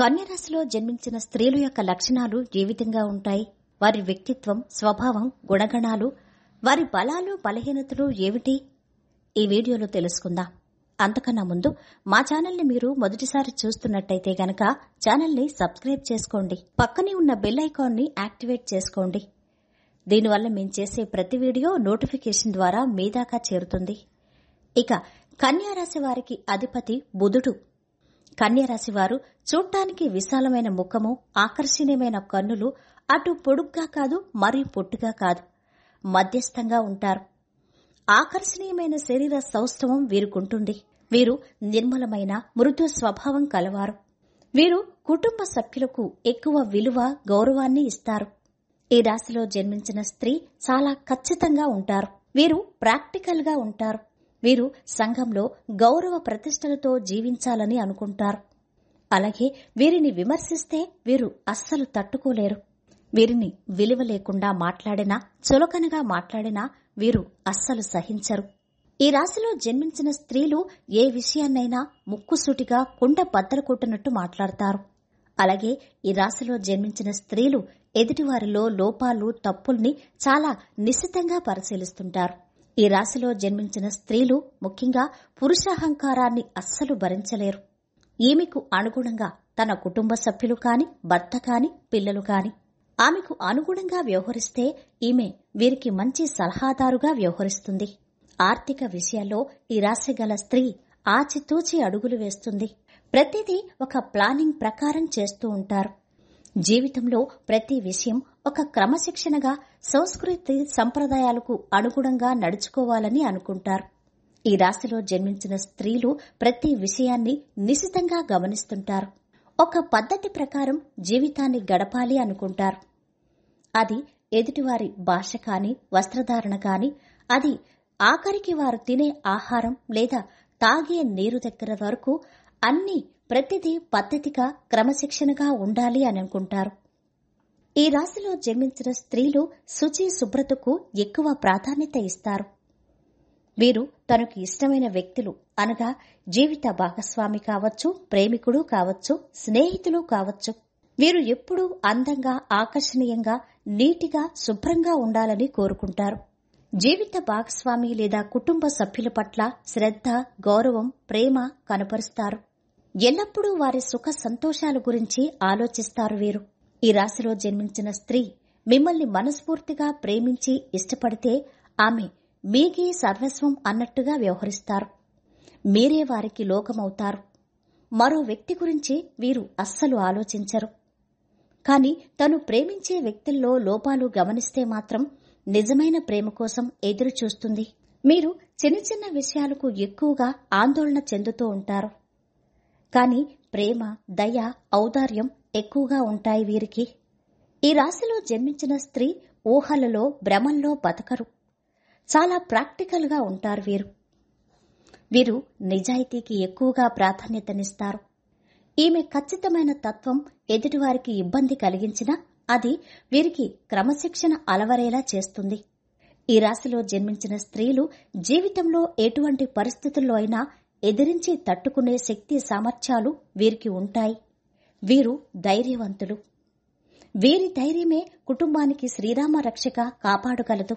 కన్యరాశిలో జన్మించిన స్త్రీల యొక్క లక్షణాలు ఏ విధంగా ఉంటాయి వారి వ్యక్తిత్వం స్వభావం గుణగణాలు వారి బలాలు బలహీనతలు ఏమిటి ఈ వీడియోలో తెలుసుకుందాం అంతకన్నా ముందు మా ఛానల్ని మీరు మొదటిసారి చూస్తున్నట్టయితే గనక ఛానల్ని సబ్స్క్రైబ్ చేసుకోండి పక్కనే ఉన్న బెల్ ఐకాన్ని యాక్టివేట్ చేసుకోండి దీనివల్ల మేము చేసే ప్రతి వీడియో నోటిఫికేషన్ ద్వారా మీ దాకా చేరుతుంది ఇక కన్యారాశి వారికి అధిపతి బుధుడు కన్యరాశి వారు చూడ్డానికి విశాలమైన ముఖము ఆకర్షణీయమైన కన్నులు అటు పొడుగ్గా కాదు మరీ పొట్టుగా కాదు మధ్యస్థంగా ఉంటారు ఆకర్షణీయమైన శరీర సౌష్ఠవం వీరుకుంటుంది వీరు నిర్మలమైన మృదు స్వభావం కలవారు వీరు కుటుంబ సభ్యులకు ఎక్కువ విలువ గౌరవాన్ని ఇస్తారు ఈ రాశిలో జన్మించిన స్త్రీ చాలా ఖచ్చితంగా ఉంటారు వీరు ప్రాక్టికల్ గా ఉంటారు వీరు సంఘంలో గౌరవ ప్రతిష్టలతో జీవించాలని అనుకుంటారు అలాగే వీరిని విమర్శిస్తే వీరు అస్సలు తట్టుకోలేరు వీరిని విలువ లేకుండా మాట్లాడినా చులకనగా మాట్లాడినా వీరు అస్సలు సహించరు ఈ రాశిలో జన్మించిన స్త్రీలు ఏ విషయాన్నైనా ముక్కుసూటిగా కుండ బద్దలు కొట్టినట్టు మాట్లాడతారు అలాగే ఈ రాశిలో జన్మించిన స్త్రీలు ఎదుటివారిలో లోపాలు తప్పుల్ని చాలా నిశ్చితంగా పరిశీలిస్తుంటారు ఈ రాశిలో జన్మించిన స్త్రీలు ముఖ్యంగా పురుషాహంకారాన్ని అస్సలు భరించలేరు ఈమెకు అనుగుణంగా తన కుటుంబ సభ్యులు కాని భర్త కాని పిల్లలు కాని ఆమెకు అనుగుణంగా వ్యవహరిస్తే ఈమె వీరికి మంచి సలహాదారుగా వ్యవహరిస్తుంది ఆర్థిక విషయాల్లో ఈ రాశి గల స్త్రీ ఆచితూచి అడుగులు వేస్తుంది ప్రతిదీ ఒక ప్లానింగ్ ప్రకారం చేస్తూ ఉంటారు జీవితంలో ప్రతి విషయం ఒక క్రమశిక్షణగా సంస్కృతి సంప్రదాయాలకు అనుగుణంగా నడుచుకోవాలని అనుకుంటారు ఈ రాశిలో జన్మించిన స్త్రీలు ప్రతి విషయాన్ని నిశితంగా గమనిస్తుంటారు ఒక పద్ధతి ప్రకారం జీవితాన్ని గడపాలి అనుకుంటారు అది ఎదుటివారి భాష కాని వస్త్రధారణ కాని అది ఆఖరికి వారు తినే ఆహారం లేదా తాగే నీరు దగ్గర వరకు అన్ని ప్రతిదీ పద్ధతిగా క్రమశిక్షణగా ఉండాలి అని అనుకుంటారు ఈ రాశిలో జన్మించిన స్త్రీలు శుచి శుభ్రతకు ఎక్కువ ప్రాధాన్యత ఇస్తారు వీరు తనకు ఇష్టమైన వ్యక్తులు అనగా జీవిత భాగస్వామి కావచ్చు ప్రేమికుడు కావచ్చు స్నేహితులు కావచ్చు వీరు ఎప్పుడూ అందంగా ఆకర్షణీయంగా నీటిగా శుభ్రంగా ఉండాలని కోరుకుంటారు జీవిత భాగస్వామి లేదా కుటుంబ సభ్యుల పట్ల శ్రద్ధ గౌరవం ప్రేమ కనపరుస్తారు ఎల్లప్పుడూ వారి సుఖ సంతోషాల గురించి ఆలోచిస్తారు వీరు ఈ రాశిలో జన్మించిన స్త్రీ మిమ్మల్ని మనస్ఫూర్తిగా ప్రేమించి ఇష్టపడితే ఆమె మీకే సర్వస్వం అన్నట్టుగా వ్యవహరిస్తారు మీరే వారికి లోకమవుతారు మరో వ్యక్తి గురించి వీరు అస్సలు ఆలోచించరు కాని తను ప్రేమించే వ్యక్తుల్లో లోపాలు గమనిస్తే మాత్రం నిజమైన ప్రేమ కోసం ఎదురు చూస్తుంది మీరు చిన్న చిన్న విషయాలకు ఎక్కువగా ఆందోళన చెందుతూ ఉంటారు కాని ప్రేమ దయ ఔదార్యం ఎక్కువగా ఉంటాయి వీరికి ఈ రాశిలో జన్మించిన స్త్రీ ఊహలలో భ్రమంలో బతకరు చాలా ప్రాక్టికల్గా ఉంటారు వీరు వీరు నిజాయితీకి ఎక్కువగా ప్రాధాన్యతనిస్తారు ఈమె ఖచ్చితమైన తత్వం ఎదుటివారికి ఇబ్బంది కలిగించినా అది వీరికి క్రమశిక్షణ అలవరేలా చేస్తుంది ఈ రాశిలో జన్మించిన స్త్రీలు జీవితంలో ఎటువంటి పరిస్థితుల్లో అయినా ఎదిరించి తట్టుకునే శక్తి సామర్థ్యాలు వీరికి ఉంటాయి వీరు ధైర్యవంతులు వీరి ధైర్యమే కుటుంబానికి శ్రీరామ రక్షక కాపాడగలదు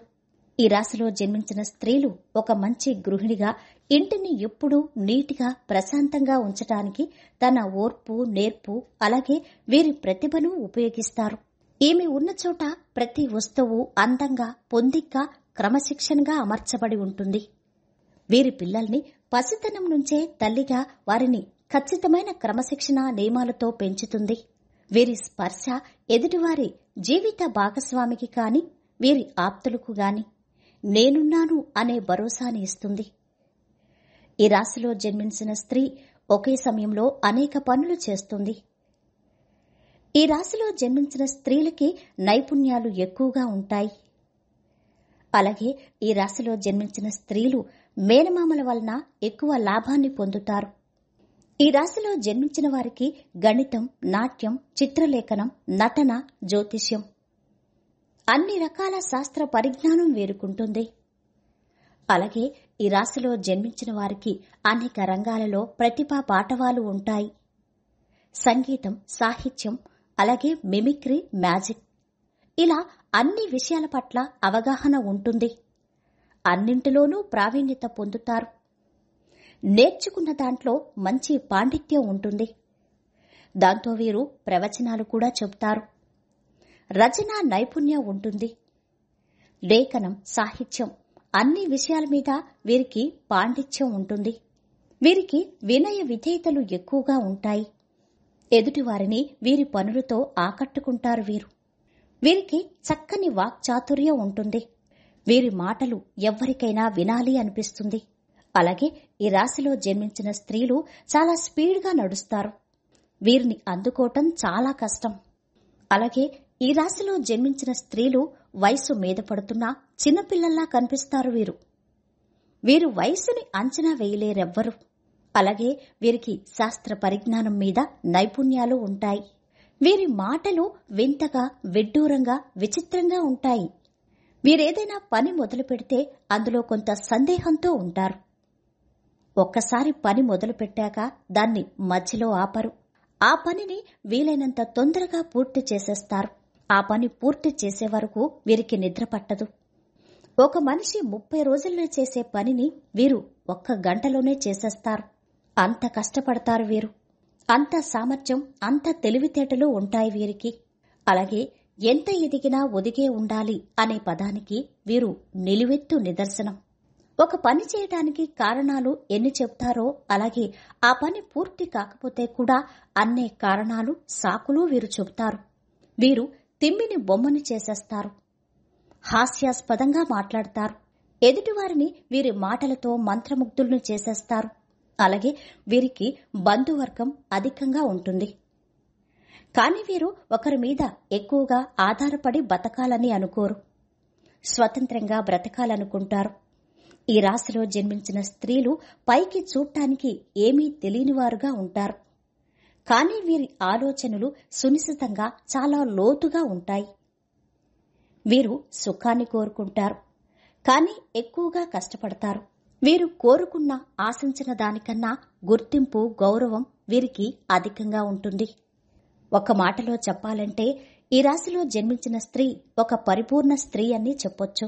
ఈ రాశిలో జన్మించిన స్త్రీలు ఒక మంచి గృహిణిగా ఇంటిని ఎప్పుడూ నీటిగా ప్రశాంతంగా ఉంచటానికి తన ఓర్పు నేర్పు అలాగే వీరి ప్రతిభను ఉపయోగిస్తారు ఈమె ఉన్న చోట ప్రతి వస్తువు అందంగా పొందిగ్గా క్రమశిక్షణగా అమర్చబడి ఉంటుంది వీరి పిల్లల్ని పసితనం నుంచే తల్లిగా వారిని ఖచ్చితమైన క్రమశిక్షణ నియమాలతో పెంచుతుంది వీరి స్పర్శ ఎదుటివారి జీవిత భాగస్వామికి కాని వీరి ఆప్తులకు గాని నేనున్నాను అనే భరోసాని ఇస్తుంది ఈ రాశిలో జన్మించిన స్త్రీ ఒకే సమయంలో అనేక పనులు చేస్తుంది ఈ రాశిలో జన్మించిన స్త్రీలకి నైపుణ్యాలు ఎక్కువగా ఉంటాయి అలాగే ఈ రాశిలో జన్మించిన స్త్రీలు మేనమామల వలన ఎక్కువ లాభాన్ని పొందుతారు ఈ రాశిలో జన్మించిన వారికి గణితం నాట్యం చిత్రలేఖనం నటన జ్యోతిష్యం అన్ని రకాల శాస్త్ర పరిజ్ఞానం వేరుకుంటుంది అలాగే ఈ రాశిలో జన్మించిన వారికి అనేక రంగాలలో ప్రతిభా పాటవాలు ఉంటాయి సంగీతం సాహిత్యం అలాగే మిమిక్రీ మ్యాజిక్ ఇలా అన్ని విషయాల పట్ల అవగాహన ఉంటుంది అన్నింటిలోనూ ప్రావీణ్యత పొందుతారు నేర్చుకున్న దాంట్లో మంచి పాండిత్యం ఉంటుంది దాంతో వీరు ప్రవచనాలు కూడా చెబుతారు రచనా నైపుణ్యం ఉంటుంది లేఖనం సాహిత్యం అన్ని విషయాల మీద వీరికి పాండిత్యం ఉంటుంది వీరికి వినయ విధేయతలు ఎక్కువగా ఉంటాయి ఎదుటివారిని వీరి పనులతో ఆకట్టుకుంటారు వీరు వీరికి చక్కని వాక్చాతుర్యం ఉంటుంది వీరి మాటలు ఎవ్వరికైనా వినాలి అనిపిస్తుంది అలాగే ఈ రాశిలో జన్మించిన స్త్రీలు చాలా స్పీడ్గా నడుస్తారు వీరిని అందుకోవటం చాలా కష్టం అలాగే ఈ రాశిలో జన్మించిన స్త్రీలు వయసు మీద పడుతున్నా చిన్నపిల్లల్లా కనిపిస్తారు వీరు వీరు వయసుని అంచనా వేయలేరెవ్వరు అలాగే వీరికి శాస్త్ర పరిజ్ఞానం మీద నైపుణ్యాలు ఉంటాయి వీరి మాటలు వింతగా విడ్డూరంగా విచిత్రంగా ఉంటాయి వీరేదైనా పని మొదలు పెడితే అందులో కొంత సందేహంతో ఉంటారు ఒక్కసారి పని మొదలుపెట్టాక దాన్ని మధ్యలో ఆపరు ఆ పనిని వీలైనంత తొందరగా పూర్తి చేసేస్తారు ఆ పని పూర్తి చేసే వరకు వీరికి నిద్ర పట్టదు ఒక మనిషి ముప్పై రోజుల్లో చేసే పనిని వీరు ఒక్క గంటలోనే చేసేస్తారు అంత కష్టపడతారు వీరు అంత సామర్థ్యం అంత తెలివితేటలు ఉంటాయి వీరికి అలాగే ఎంత ఎదిగినా ఒదిగే ఉండాలి అనే పదానికి వీరు నిలువెత్తు నిదర్శనం ఒక పని చేయడానికి కారణాలు ఎన్ని చెప్తారో అలాగే ఆ పని పూర్తి కాకపోతే కూడా అన్నే కారణాలు సాకులు వీరు చెబుతారు వీరు తిమ్మిని బొమ్మని చేసేస్తారు హాస్యాస్పదంగా మాట్లాడతారు ఎదుటివారిని వీరి మాటలతో మంత్రముగ్ధులను చేసేస్తారు అలాగే వీరికి బంధువర్గం అధికంగా ఉంటుంది కాని వీరు ఒకరి మీద ఎక్కువగా ఆధారపడి బతకాలని అనుకోరు స్వతంత్రంగా బ్రతకాలనుకుంటారు ఈ రాశిలో జన్మించిన స్త్రీలు పైకి చూడటానికి ఏమీ తెలియనివారుగా ఉంటారు కానీ వీరి ఆలోచనలు సునిశ్చితంగా చాలా లోతుగా ఉంటాయి వీరు సుఖాన్ని కోరుకుంటారు కానీ ఎక్కువగా కష్టపడతారు వీరు కోరుకున్న ఆశించిన దానికన్నా గుర్తింపు గౌరవం వీరికి అధికంగా ఉంటుంది ఒక మాటలో చెప్పాలంటే ఈ రాశిలో జన్మించిన స్త్రీ ఒక పరిపూర్ణ స్త్రీ అని చెప్పొచ్చు